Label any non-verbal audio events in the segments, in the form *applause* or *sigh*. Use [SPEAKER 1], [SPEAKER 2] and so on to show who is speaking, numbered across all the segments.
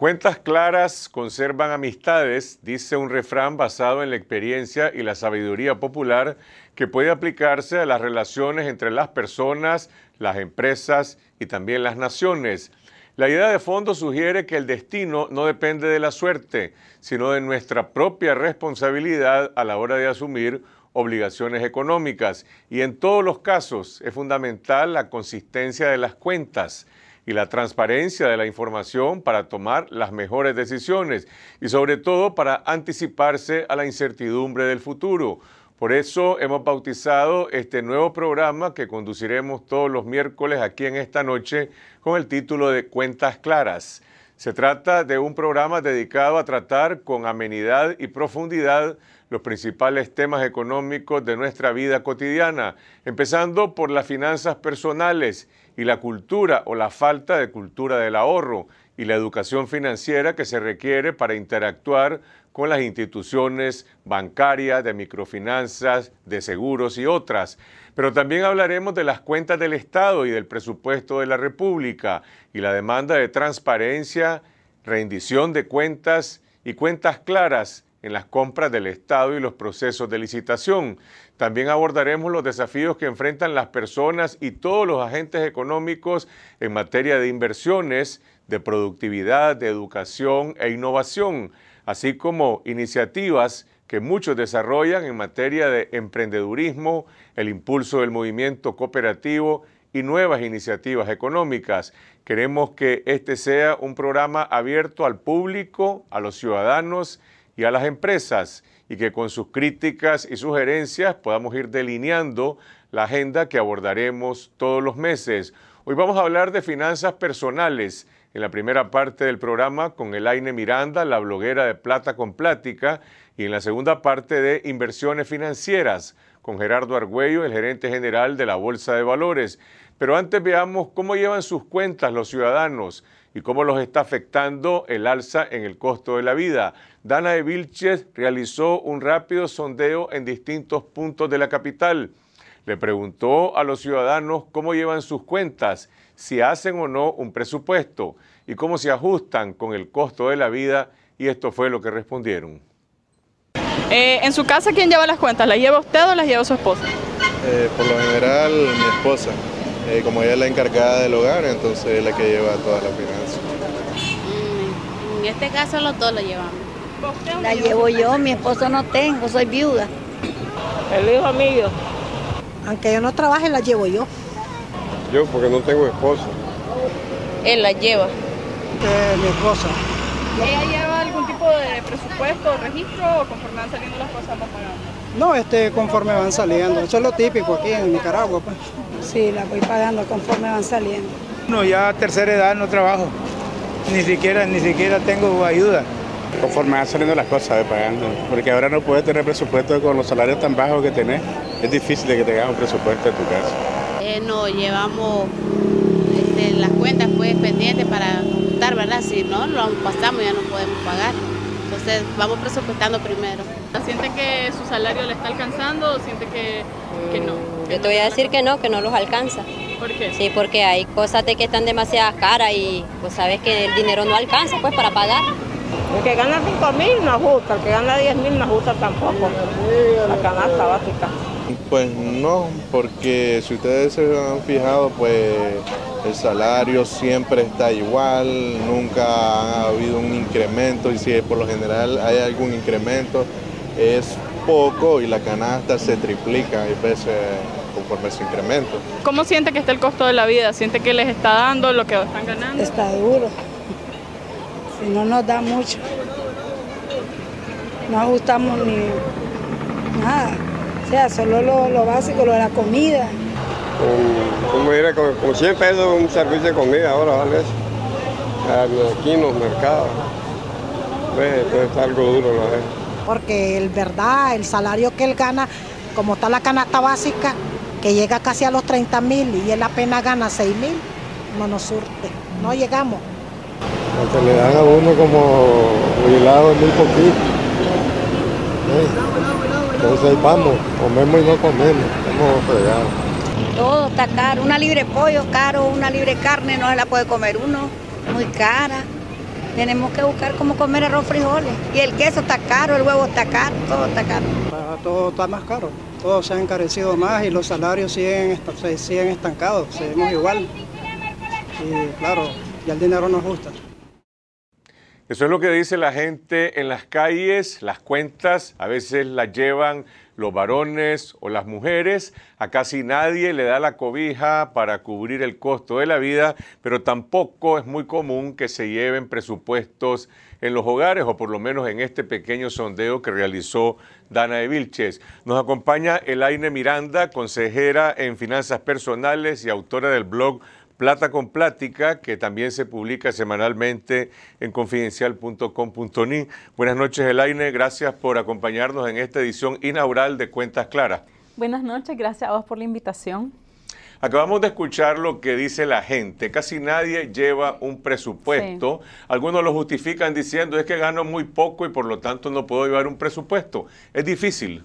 [SPEAKER 1] Cuentas claras conservan amistades, dice un refrán basado en la experiencia y la sabiduría popular que puede aplicarse a las relaciones entre las personas, las empresas y también las naciones. La idea de fondo sugiere que el destino no depende de la suerte, sino de nuestra propia responsabilidad a la hora de asumir obligaciones económicas y en todos los casos es fundamental la consistencia de las cuentas y la transparencia de la información para tomar las mejores decisiones y sobre todo para anticiparse a la incertidumbre del futuro. Por eso hemos bautizado este nuevo programa que conduciremos todos los miércoles aquí en esta noche con el título de Cuentas Claras. Se trata de un programa dedicado a tratar con amenidad y profundidad los principales temas económicos de nuestra vida cotidiana, empezando por las finanzas personales y la cultura o la falta de cultura del ahorro y la educación financiera que se requiere para interactuar con las instituciones bancarias, de microfinanzas, de seguros y otras. Pero también hablaremos de las cuentas del Estado y del presupuesto de la República y la demanda de transparencia, rendición de cuentas y cuentas claras en las compras del Estado y los procesos de licitación. También abordaremos los desafíos que enfrentan las personas y todos los agentes económicos en materia de inversiones, de productividad, de educación e innovación, así como iniciativas que muchos desarrollan en materia de emprendedurismo, el impulso del movimiento cooperativo y nuevas iniciativas económicas. Queremos que este sea un programa abierto al público, a los ciudadanos, y a las empresas y que con sus críticas y sugerencias podamos ir delineando la agenda que abordaremos todos los meses. Hoy vamos a hablar de finanzas personales. En la primera parte del programa con Elaine Miranda, la bloguera de Plata con Plática, y en la segunda parte de Inversiones Financieras con Gerardo Argüello, el gerente general de la Bolsa de Valores. Pero antes veamos cómo llevan sus cuentas los ciudadanos y cómo los está afectando el alza en el costo de la vida. Dana de Vilches realizó un rápido sondeo en distintos puntos de la capital. Le preguntó a los ciudadanos cómo llevan sus cuentas, si hacen o no un presupuesto y cómo se ajustan con el costo de la vida y esto fue lo que respondieron.
[SPEAKER 2] Eh, en su casa, ¿quién lleva las cuentas? ¿Las lleva usted o las lleva su esposa?
[SPEAKER 1] Eh, por lo general, mi esposa. Eh, como ella es la encargada del hogar, entonces es la que lleva todas las finanzas.
[SPEAKER 2] Mm, en este caso los dos lo llevamos. La llevo yo, mi esposo no tengo, soy viuda. El hijo mío. Aunque yo no trabaje, la llevo yo. Yo, porque no tengo esposo. Él la lleva. mi esposa. ¿Ella lleva algún tipo de presupuesto, registro o conforme van saliendo las cosas para? pagar? No, este, conforme van saliendo. Eso es lo típico aquí en Nicaragua. Pues. Sí, la voy pagando conforme van saliendo.
[SPEAKER 1] No, ya a tercera edad no trabajo. Ni siquiera, ni siquiera tengo ayuda. Conforme van saliendo las cosas, de pagando. Porque ahora no puedes tener presupuesto con los salarios tan bajos que tenés. Es difícil de que tengas un presupuesto en tu casa.
[SPEAKER 2] Eh, Nos llevamos este, las cuentas pues pendientes para juntar, ¿verdad? Si no, lo pasamos ya no podemos pagar entonces vamos presupuestando primero. ¿Siente que su salario le está alcanzando o siente que, que no? Mm, yo te voy a decir que no, que no los alcanza. ¿Por qué? Sí, porque hay cosas de que están demasiadas caras y pues sabes que el dinero no alcanza pues para pagar. El que gana 5 mil no ajusta, el que gana 10 mil no ajusta tampoco. La canasta básica.
[SPEAKER 1] Pues no, porque si ustedes se han fijado, pues el salario siempre está igual, nunca ha habido un incremento y si por lo general hay algún incremento es poco y la canasta se triplica a veces conforme se incremento.
[SPEAKER 2] ¿Cómo siente que está el costo de la vida? ¿Siente que les está dando lo que están ganando? Está duro, si no nos da mucho, no ajustamos ni nada solo lo, lo básico, lo de la comida.
[SPEAKER 1] Como, diré, como, 100 pesos un servicio de comida ahora, ¿vale? Aquí en los mercados. Pues, entonces está algo duro, la ¿no?
[SPEAKER 2] Porque el verdad, el salario que él gana, como está la canasta básica, que llega casi a los 30 mil y él apenas gana 6 mil, no nos surte, no llegamos.
[SPEAKER 1] Porque le dan a uno como jubilado muy poquito. ¿eh? Entonces vamos, comemos y no comemos, estamos fregados.
[SPEAKER 2] Todo está caro, una libre pollo caro, una libre carne no se la puede comer uno, muy cara. Tenemos que buscar cómo comer arroz, frijoles. Y el queso está caro, el huevo está caro, todo está caro. Todo está más caro, todo se ha encarecido más y los salarios siguen, siguen estancados, seguimos igual. Y claro, y el dinero nos gusta.
[SPEAKER 1] Eso es lo que dice la gente en las calles, las cuentas a veces las llevan los varones o las mujeres, a casi nadie le da la cobija para cubrir el costo de la vida, pero tampoco es muy común que se lleven presupuestos en los hogares, o por lo menos en este pequeño sondeo que realizó Dana de Vilches. Nos acompaña Elaine Miranda, consejera en finanzas personales y autora del blog Plata con Plática, que también se publica semanalmente en confidencial.com.ni. Buenas noches, Elaine. Gracias por acompañarnos en esta edición inaugural de Cuentas Claras.
[SPEAKER 2] Buenas noches, gracias a vos por la invitación.
[SPEAKER 1] Acabamos de escuchar lo que dice la gente. Casi nadie lleva un presupuesto. Algunos lo justifican diciendo es que gano muy poco y por lo tanto no puedo llevar un presupuesto. Es difícil.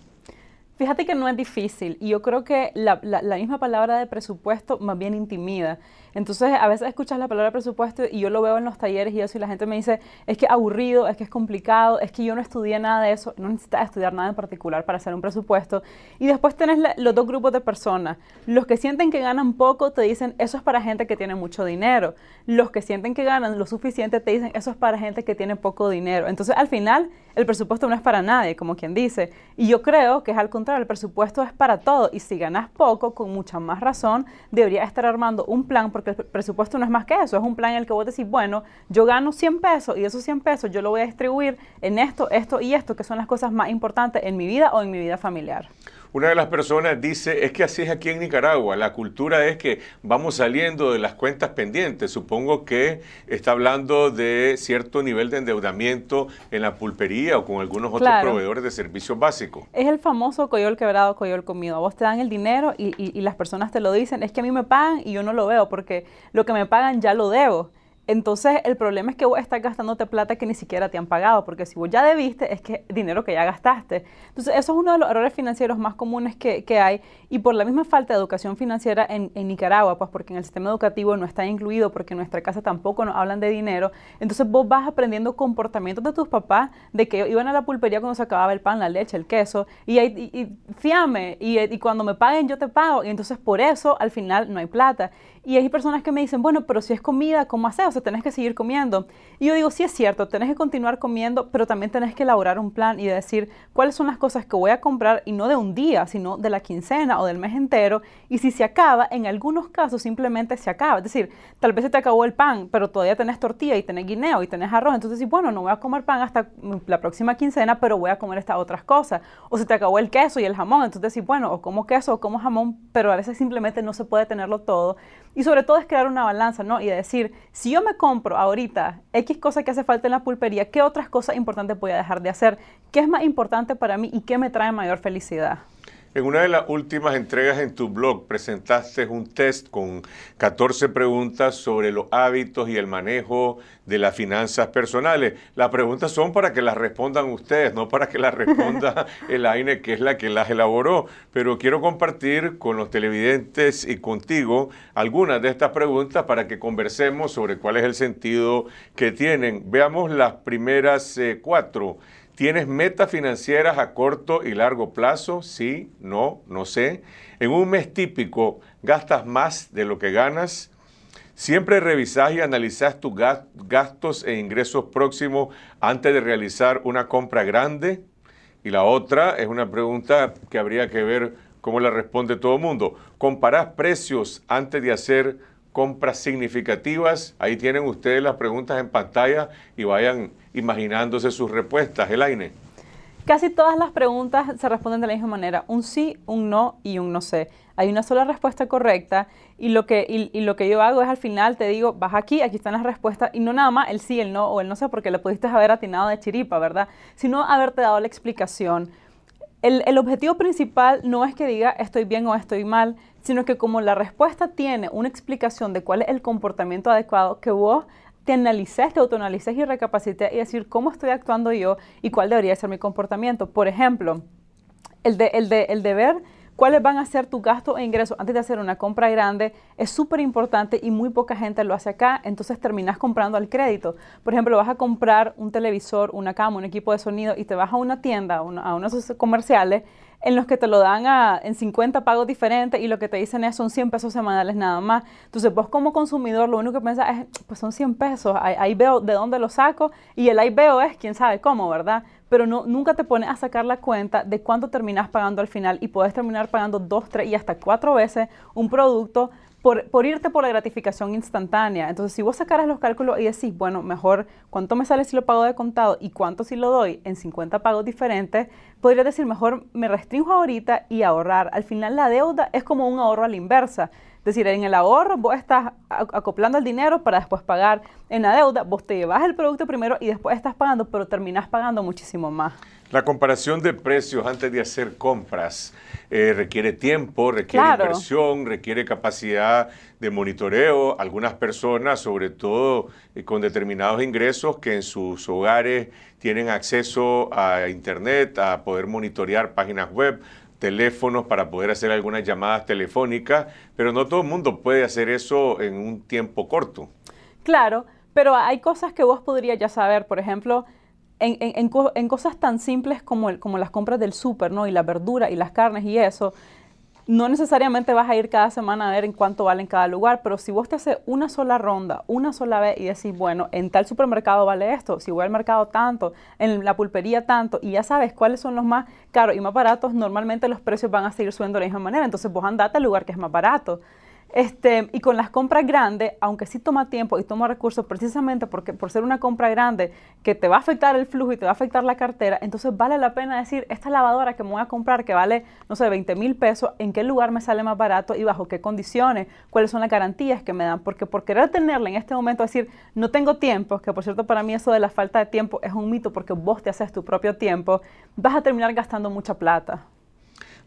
[SPEAKER 2] Fíjate que no es difícil y yo creo que la, misma palabra de presupuesto más bien intimida. Entonces a veces escuchas la palabra presupuesto y yo lo veo en los talleres y yo y la gente me dice, es que aburrido, es que es complicado, es que yo no estudié nada de eso, no necesitas estudiar nada en particular para hacer un presupuesto. Y después tenés los dos grupos de personas. Los que sienten que ganan poco te dicen, eso es para gente que tiene mucho dinero. Los que sienten que ganan lo suficiente te dicen, eso es para gente que tiene poco dinero. Entonces al final el presupuesto no es para nadie, como quien dice. Y yo creo que es algo el presupuesto es para todo y si ganas poco, con mucha más razón, deberías estar armando un plan porque el presupuesto no es más que eso, es un plan en el que vos decís, bueno, yo gano 100 pesos y esos 100 pesos yo lo voy a distribuir en esto, esto y esto, que son las cosas más importantes en mi vida o en mi vida familiar.
[SPEAKER 1] Una de las personas dice, es que así es aquí en Nicaragua, la cultura es que vamos saliendo de las cuentas pendientes. Supongo que está hablando de cierto nivel de endeudamiento en la pulpería o con algunos otros proveedores de servicios básicos.
[SPEAKER 2] Es el famoso coyol quebrado, coyol comido. Vos te dan el dinero y las personas te lo dicen, es que a mí me pagan y yo no lo veo porque lo que me pagan ya lo debo. Entonces, el problema es que vos estás gastándote plata que ni siquiera te han pagado, porque si vos ya debiste, es que dinero que ya gastaste. Entonces, eso es uno de los errores financieros más comunes que, hay, y por la misma falta de educación financiera en, Nicaragua, pues porque en el sistema educativo no está incluido, porque en nuestra casa tampoco nos hablan de dinero, entonces vos vas aprendiendo comportamientos de tus papás, de que iban a la pulpería cuando se acababa el pan, la leche, el queso, y, y, y fíame, y cuando me paguen yo te pago, y entonces por eso al final no hay plata. Y hay personas que me dicen, bueno, pero si es comida, ¿cómo haces? O sea, tenés que seguir comiendo. Y yo digo, sí es cierto, tenés que continuar comiendo, pero también tenés que elaborar un plan y decir cuáles son las cosas que voy a comprar y no de un día, sino de la quincena o del mes entero. Y si se acaba, en algunos casos simplemente se acaba. Es decir, tal vez se te acabó el pan, pero todavía tenés tortilla y tienes guineo y tenés arroz. Entonces, sí, bueno, no voy a comer pan hasta la próxima quincena, pero voy a comer estas otras cosas. O se te acabó el queso y el jamón. Entonces, sí, bueno, o como queso o como jamón, pero a veces simplemente no se puede tenerlo todo y sobre todo es crear una balanza, ¿no? Y decir, si yo me compro ahorita X cosa que hace falta en la pulpería, ¿qué otras cosas importantes voy a dejar de hacer? ¿Qué es más importante para mí y qué me trae mayor felicidad?
[SPEAKER 1] En una de las últimas entregas en tu blog presentaste un test con 14 preguntas sobre los hábitos y el manejo de las finanzas personales. Las preguntas son para que las respondan ustedes, no para que las *laughs* responda el AINE, que es la que las elaboró. Pero quiero compartir con los televidentes y contigo algunas de estas preguntas para que conversemos sobre cuál es el sentido que tienen. Veamos las primeras eh, cuatro. ¿Tienes metas financieras a corto y largo plazo? Sí, no, no sé. En un mes típico, ¿gastas más de lo que ganas? Siempre revisas y analizas tus gastos e ingresos próximos antes de realizar una compra grande. Y la otra es una pregunta que habría que ver cómo la responde todo el mundo. ¿Comparás precios antes de hacer compras significativas? Ahí tienen ustedes las preguntas en pantalla y vayan imaginándose sus respuestas. Elaine.
[SPEAKER 2] Casi todas las preguntas se responden de la misma manera, un sí, un no y un no sé. Hay una sola respuesta correcta y lo que, lo que yo hago es al final te digo, vas aquí, aquí están las respuestas y no nada más el sí, el no o el no sé porque le pudiste haber atinado de chiripa, ¿verdad? Sino haberte dado la explicación. El, el objetivo principal no es que diga estoy bien o estoy mal, sino que como la respuesta tiene una explicación de cuál es el comportamiento adecuado, que vos te analices, te autoanalices y recapacité y decir cómo estoy actuando yo y cuál debería ser mi comportamiento. Por ejemplo, el de, el de, el ver cuáles van a ser tus gastos e ingresos antes de hacer una compra grande es súper importante y muy poca gente lo hace acá, entonces terminas comprando al crédito. Por ejemplo, vas a comprar un televisor, una cama, un equipo de sonido y te vas a una tienda, a unos comerciales en los que te lo dan a, en 50 pagos diferentes y lo que te dicen es son 100 pesos semanales nada más. Entonces vos como consumidor lo único que piensas es, pues son 100 pesos, ahí, veo de dónde lo saco y el ahí veo es quién sabe cómo, ¿verdad? Pero no, nunca te pones a sacar la cuenta de cuánto terminas pagando al final y puedes terminar pagando dos, tres y hasta cuatro veces un producto por, irte por la gratificación instantánea. Entonces, si vos sacaras los cálculos y decís, bueno, mejor cuánto me sale si lo pago de contado y cuánto si lo doy en 50 pagos diferentes, Podría decir, mejor me restringo ahorita y ahorrar. Al final, la deuda es como un ahorro a la inversa decir, en el ahorro vos estás acoplando el dinero para después pagar. En la deuda vos te llevas el producto primero y después estás pagando, pero terminás pagando muchísimo más.
[SPEAKER 1] La comparación de precios antes de hacer compras eh, requiere tiempo, requiere inversión, requiere capacidad de monitoreo. Algunas personas, sobre todo eh, con determinados ingresos, que en sus hogares tienen acceso a Internet, a poder monitorear páginas web, teléfonos para poder hacer algunas llamadas telefónicas, pero no todo el mundo puede hacer eso en un tiempo corto.
[SPEAKER 2] Claro, pero hay cosas que vos podrías ya saber, por ejemplo, en, cosas tan simples como, el, como las compras del súper, ¿no? Y la verdura y las carnes y eso no necesariamente vas a ir cada semana a ver en cuánto vale en cada lugar, pero si vos te haces una sola ronda, una sola vez y decís, bueno, en tal supermercado vale esto, si voy al mercado tanto, en la pulpería tanto, y ya sabes cuáles son los más caros y más baratos, normalmente los precios van a seguir subiendo de la misma manera, entonces vos andate al lugar que es más barato. Este, y con las compras grandes, aunque sí toma tiempo y toma recursos, precisamente porque por ser una compra grande que te va a afectar el flujo y te va a afectar la cartera, entonces vale la pena decir, esta lavadora que me voy a comprar que vale, no sé, 20 mil pesos, ¿en qué lugar me sale más barato y bajo qué condiciones? ¿Cuáles son las garantías que me dan? Porque por querer tenerla en este momento, decir, no tengo tiempo, que por cierto para mí eso de la falta de tiempo es un mito porque vos te haces tu propio tiempo, vas a terminar gastando mucha plata.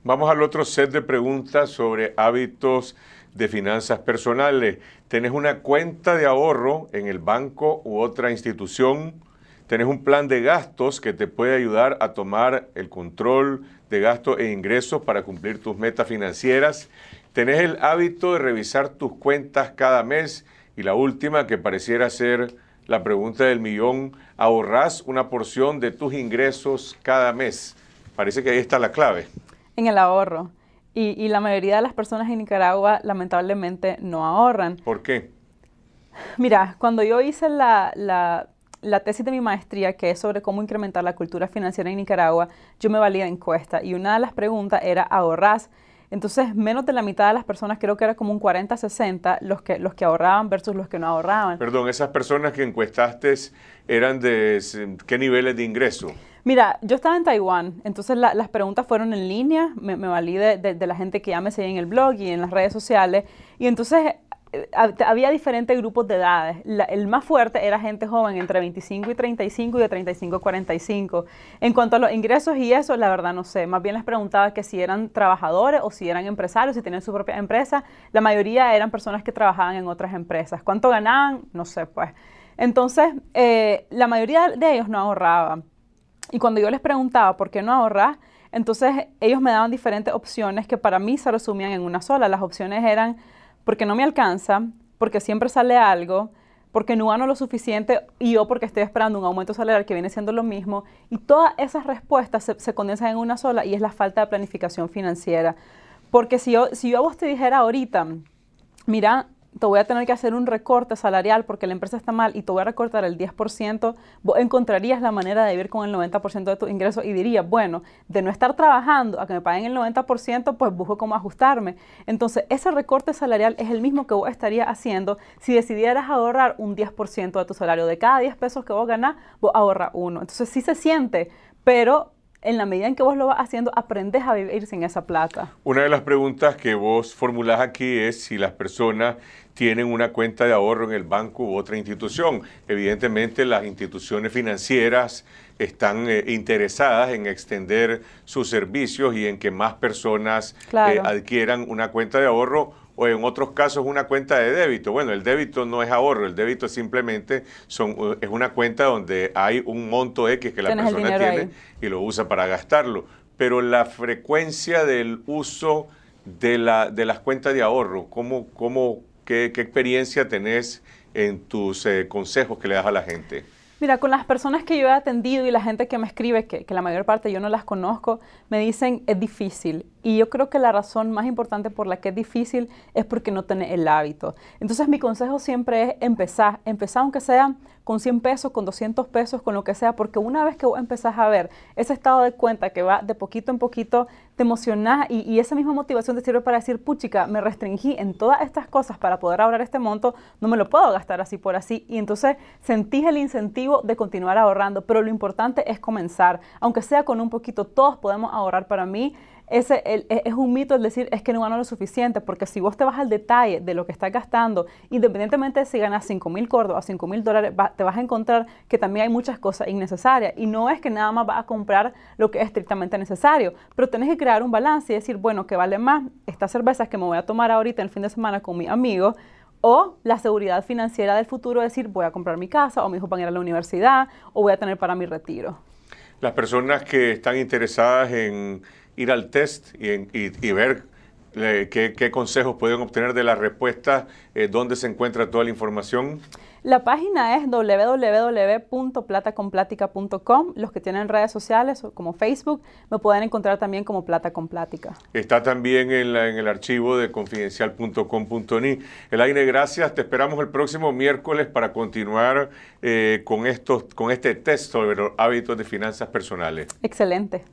[SPEAKER 1] Vamos al otro set de preguntas sobre hábitos de finanzas personales, tenés una cuenta de ahorro en el banco u otra institución, tenés un plan de gastos que te puede ayudar a tomar el control de gastos e ingresos para cumplir tus metas financieras, tenés el hábito de revisar tus cuentas cada mes y la última que pareciera ser la pregunta del millón, ¿ahorras una porción de tus ingresos cada mes. Parece que ahí está la clave.
[SPEAKER 2] En el ahorro. Y, la mayoría de las personas en Nicaragua lamentablemente no ahorran. ¿Por qué? Mira, cuando yo hice la, la, tesis de mi maestría, que es sobre cómo incrementar la cultura financiera en Nicaragua, yo me valía encuesta y una de las preguntas era, ¿ahorras? Entonces, menos de la mitad de las personas, creo que era como un 40-60, los que, los que ahorraban versus los que no ahorraban.
[SPEAKER 1] Perdón, esas personas que encuestaste eran de qué niveles de ingreso?
[SPEAKER 2] Mira, yo estaba en Taiwán, entonces las preguntas fueron en línea, me, me valí de, la gente que ya me seguía en el blog y en las redes sociales, y entonces eh, había diferentes grupos de edades. el más fuerte era gente joven, entre 25 y 35 y de 35 a 45. En cuanto a los ingresos y eso, la verdad no sé, más bien les preguntaba que si eran trabajadores o si eran empresarios, si tenían su propia empresa, la mayoría eran personas que trabajaban en otras empresas. ¿Cuánto ganaban? No sé, pues. Entonces, eh, la mayoría de ellos no ahorraban y cuando yo les preguntaba por qué no ahorrar, entonces ellos me daban diferentes opciones que para mí se resumían en una sola. Las opciones eran porque no me alcanza, porque siempre sale algo, porque no gano lo suficiente y yo porque estoy esperando un aumento salarial que viene siendo lo mismo. Y todas esas respuestas se, condensan en una sola y es la falta de planificación financiera. Porque si yo, si yo a vos te dijera ahorita, mira, te voy a tener que hacer un recorte salarial porque la empresa está mal y te voy a recortar el 10%, vos encontrarías la manera de vivir con el 90% de tus ingresos y dirías, bueno, de no estar trabajando a que me paguen el 90%, pues busco cómo ajustarme. Entonces, ese recorte salarial es el mismo que vos estarías haciendo si decidieras ahorrar un 10% de tu salario. De cada 10 pesos que vos ganás, vos ahorras uno. Entonces, sí se siente, pero en la medida en que vos lo vas haciendo, aprendes a vivir sin esa plata.
[SPEAKER 1] Una de las preguntas que vos formulás aquí es si las personas tienen una cuenta de ahorro en el banco u otra institución. Evidentemente las instituciones financieras están eh, interesadas en extender sus servicios y en que más personas eh, adquieran una cuenta de ahorro o en otros casos una cuenta de débito. Bueno, el débito no es ahorro, el débito simplemente eh, es una cuenta donde hay un monto X que la persona tiene y lo usa para gastarlo. Pero la frecuencia del uso de, las cuentas de ahorro, ¿cómo, cómo ¿Qué, experiencia tenés en tus eh, consejos que le das a la gente?
[SPEAKER 2] Mira, con las personas que yo he atendido y la gente que me escribe, que, que la mayor parte yo no las conozco, me dicen es difícil, y yo creo que la razón más importante por la que es difícil es porque no tenés el hábito. Entonces mi consejo siempre es empezar, empezar aunque sea con 100 pesos, con 200 pesos, con lo que sea, porque una vez que vos empezás a ver ese estado de cuenta que va de poquito en poquito, te emocionás y, y esa misma motivación te sirve para decir, puchica, me restringí en todas estas cosas para poder ahorrar este monto, no me lo puedo gastar así por así. Y entonces sentís el incentivo de continuar ahorrando, pero lo importante es comenzar, aunque sea con un poquito, todos podemos ahorrar para mí. E, es un mito el decir es que no gano lo suficiente, porque si vos te vas al detalle de lo que estás gastando, independientemente de si ganas 5 mil córdobas o 5 mil dólares, te vas a encontrar que también hay muchas cosas innecesarias. Y no es que nada más vas a comprar lo que es estrictamente necesario, pero tenés que crear un balance y decir, bueno, ¿qué vale más? Estas cervezas que me voy a tomar ahorita el fin de semana con mi amigo, o la seguridad financiera del futuro, decir, voy a comprar mi casa, o mi hijo van a ir a la universidad, o voy a tener para mi retiro.
[SPEAKER 1] Las personas que están interesadas en ir al test y, ver eh, qué, consejos pueden obtener de las respuestas, eh, dónde se encuentra toda la información.
[SPEAKER 2] La página es www.platacomplática.com. Los que tienen redes sociales como Facebook me pueden encontrar también como Plata con Plática.
[SPEAKER 1] Está también en, el archivo de confidencial.com.ni. Elaine, gracias. Te esperamos el próximo miércoles para continuar eh, con, estos, con este test sobre hábitos de finanzas personales.
[SPEAKER 2] Excelente.